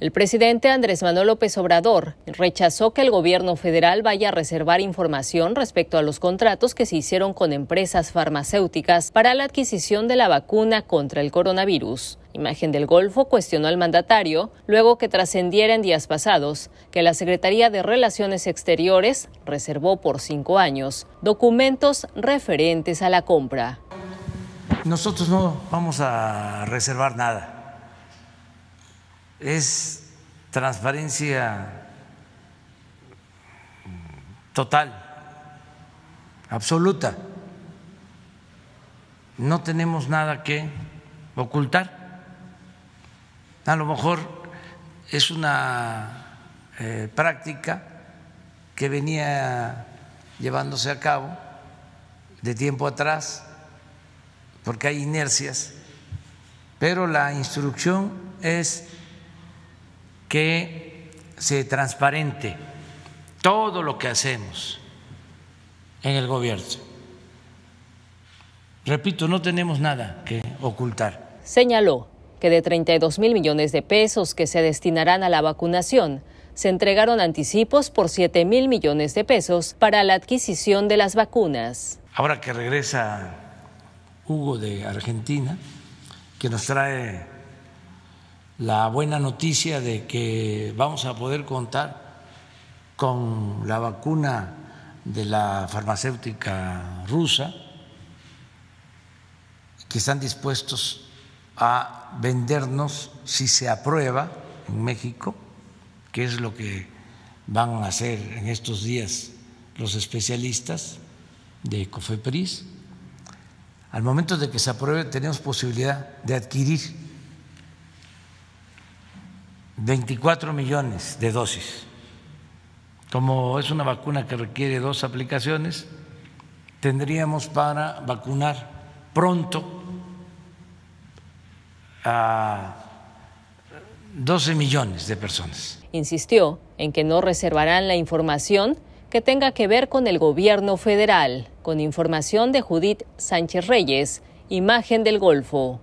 El presidente Andrés Manuel López Obrador rechazó que el gobierno federal vaya a reservar información respecto a los contratos que se hicieron con empresas farmacéuticas para la adquisición de la vacuna contra el coronavirus. Imagen del Golfo cuestionó al mandatario luego que trascendiera en días pasados que la Secretaría de Relaciones Exteriores reservó por cinco años documentos referentes a la compra. Nosotros no vamos a reservar nada es transparencia total, absoluta. No tenemos nada que ocultar. A lo mejor es una eh, práctica que venía llevándose a cabo de tiempo atrás, porque hay inercias, pero la instrucción es que se transparente todo lo que hacemos en el gobierno. Repito, no tenemos nada que ocultar. Señaló que de 32 mil millones de pesos que se destinarán a la vacunación, se entregaron anticipos por 7 mil millones de pesos para la adquisición de las vacunas. Ahora que regresa Hugo de Argentina, que nos trae la buena noticia de que vamos a poder contar con la vacuna de la farmacéutica rusa, que están dispuestos a vendernos si se aprueba en México, que es lo que van a hacer en estos días los especialistas de COFEPRIS. Al momento de que se apruebe tenemos posibilidad de adquirir 24 millones de dosis. Como es una vacuna que requiere dos aplicaciones, tendríamos para vacunar pronto a 12 millones de personas. Insistió en que no reservarán la información que tenga que ver con el gobierno federal, con información de Judith Sánchez Reyes, imagen del Golfo.